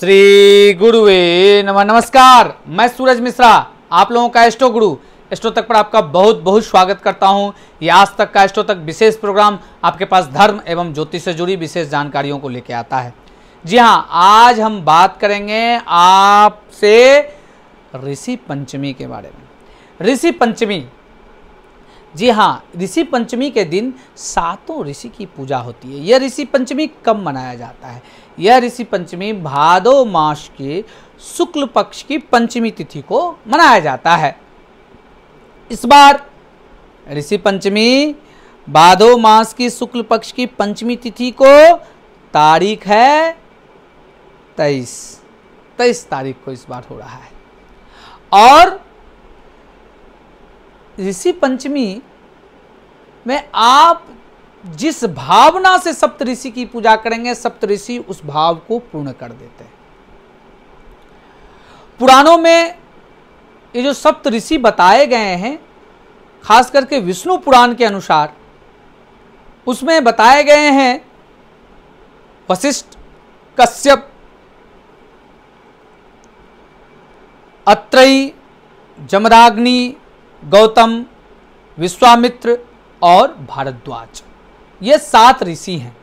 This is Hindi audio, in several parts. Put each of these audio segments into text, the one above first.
श्री गुरुवे नमः नमस्कार मैं सूरज मिश्रा आप लोगों का एस्टो गुरु एस्टो तक पर आपका बहुत बहुत स्वागत करता हूं ये आज तक का एस्टो तक विशेष प्रोग्राम आपके पास धर्म एवं ज्योतिष से जुड़ी विशेष जानकारियों को लेके आता है जी हाँ आज हम बात करेंगे आपसे ऋषि पंचमी के बारे में ऋषि पंचमी जी हाँ ऋषि पंचमी के दिन सातों ऋषि की पूजा होती है यह ऋषि पंचमी कब मनाया जाता है यह ऋषि पंचमी भादो मास के शुक्ल पक्ष की पंचमी तिथि को मनाया जाता है इस बार ऋषि पंचमी भादो मास की शुक्ल पक्ष की पंचमी तिथि को तारीख है तेईस तेईस तारीख को इस बार हो रहा है और ऋषि पंचमी में आप जिस भावना से सप्तऋषि की पूजा करेंगे सप्तऋषि उस भाव को पूर्ण कर देते हैं पुराणों में ये जो सप्तऋषि बताए गए हैं खास करके विष्णु पुराण के अनुसार उसमें बताए गए हैं वशिष्ठ कश्यप अत्रई जमराग्नि गौतम विश्वामित्र और भारद्वाज ये सात ऋषि हैं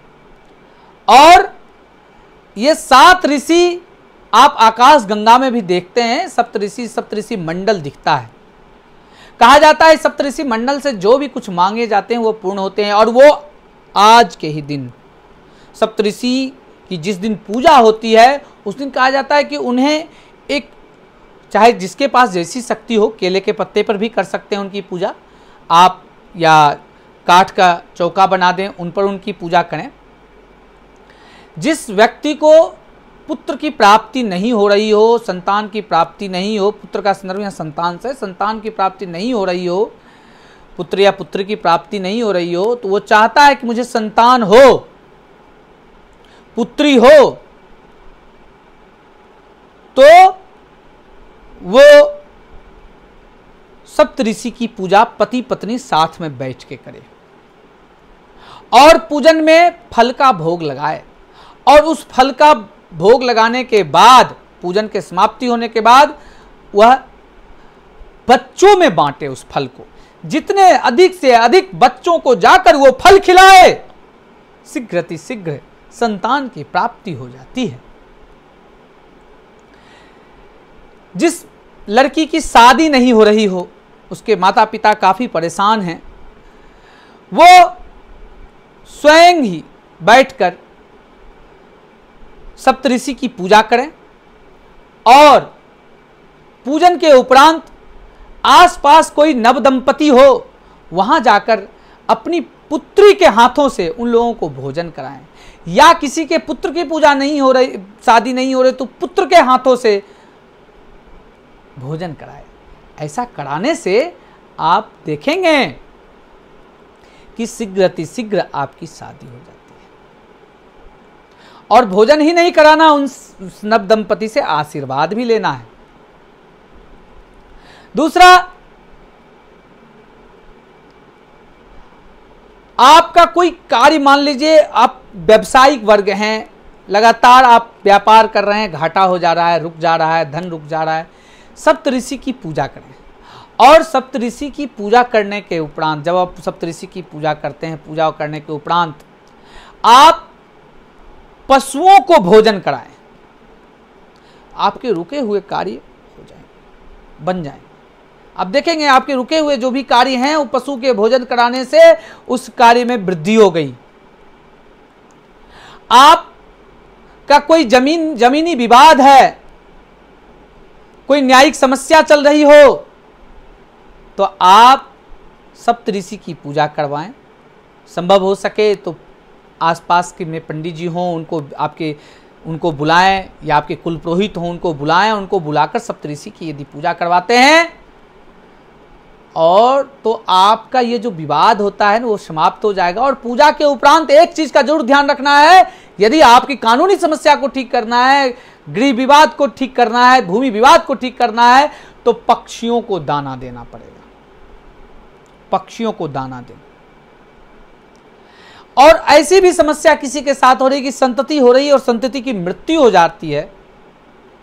और ये सात ऋषि आप आकाश गंगा में भी देखते हैं सप्तऋषि सप्तऋषि मंडल दिखता है कहा जाता है सप्तऋषि मंडल से जो भी कुछ मांगे जाते हैं वो पूर्ण होते हैं और वो आज के ही दिन सप्तऋषि की जिस दिन पूजा होती है उस दिन कहा जाता है कि उन्हें एक चाहे जिसके पास जैसी शक्ति हो केले के पत्ते पर भी कर सकते हैं उनकी पूजा आप या काठ का चौका बना दें उन पर उनकी पूजा करें जिस व्यक्ति को पुत्र की प्राप्ति नहीं हो रही हो संतान की प्राप्ति नहीं हो पुत्र का संदर्भ यहाँ संतान से संतान की प्राप्ति नहीं हो रही हो पुत्र या पुत्र की प्राप्ति नहीं हो रही हो तो वो चाहता है कि मुझे संतान हो पुत्री हो तो वो सप्तऋषि की पूजा पति पत्नी साथ में बैठ के करे और पूजन में फल का भोग लगाए और उस फल का भोग लगाने के बाद पूजन के समाप्ति होने के बाद वह बच्चों में बांटे उस फल को जितने अधिक से अधिक बच्चों को जाकर वो फल खिलाए शीघ्र शीघ्र संतान की प्राप्ति हो जाती है जिस लड़की की शादी नहीं हो रही हो उसके माता पिता काफ़ी परेशान हैं वो स्वयं ही बैठकर सप्तऋषि की पूजा करें और पूजन के उपरांत आसपास कोई नव दंपति हो वहाँ जाकर अपनी पुत्री के हाथों से उन लोगों को भोजन कराएं या किसी के पुत्र की पूजा नहीं हो रही शादी नहीं हो रही तो पुत्र के हाथों से भोजन कराएं ऐसा कराने से आप देखेंगे कि शीघ्र अतिशीघ्र आपकी शादी हो जाती है और भोजन ही नहीं कराना उन नव दंपति से आशीर्वाद भी लेना है दूसरा आपका कोई कार्य मान लीजिए आप व्यवसायिक वर्ग हैं लगातार आप व्यापार कर रहे हैं घाटा हो जा रहा है रुक जा रहा है धन रुक जा रहा है सप्त ऋषि की पूजा करें और सप्तऋषि की पूजा करने के उपरांत जब आप सप्तऋषि की पूजा करते हैं पूजा करने के उपरांत आप पशुओं को भोजन कराएं आपके रुके हुए कार्य हो जाएंगे बन जाएंगे अब देखेंगे आपके रुके हुए जो भी कार्य हैं वो पशु के भोजन कराने से उस कार्य में वृद्धि हो गई आप का कोई जमीन जमीनी विवाद है कोई न्यायिक समस्या चल रही हो तो आप सप्तऋषि की पूजा करवाएं संभव हो सके तो आसपास के में पंडित जी हों उनको आपके उनको बुलाएं या आपके कुल पुरोहित हों उनको बुलाएं उनको बुलाकर सप्तऋषि की यदि पूजा करवाते हैं और तो आपका ये जो विवाद होता है ना वो समाप्त हो जाएगा और पूजा के उपरांत एक चीज़ का जरूर ध्यान रखना है यदि आपकी कानूनी समस्या को ठीक करना है गृह विवाद को ठीक करना है भूमि विवाद को ठीक करना है तो पक्षियों को दाना देना पड़ेगा पक्षियों को दाना दें और ऐसी भी समस्या किसी के साथ हो रही कि संतति हो रही है और संतति की मृत्यु हो जाती है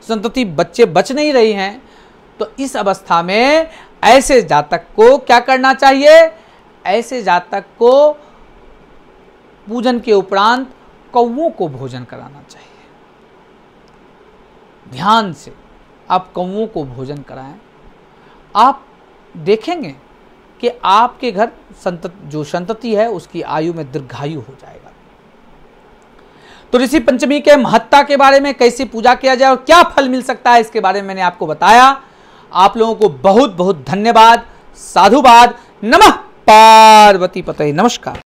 संतति बच्चे बच नहीं रही हैं तो इस अवस्था में ऐसे जातक को क्या करना चाहिए ऐसे जातक को पूजन के उपरांत कौओं को भोजन कराना चाहिए ध्यान से आप कौओं को भोजन कराएं आप देखेंगे कि आपके घर संतत जो संतति है उसकी आयु में दीर्घायु हो जाएगा तो ऋषि पंचमी के महत्ता के बारे में कैसे पूजा किया जाए और क्या फल मिल सकता है इसके बारे में मैंने आपको बताया आप लोगों को बहुत बहुत धन्यवाद साधुवाद नमः पार्वती पते नमस्कार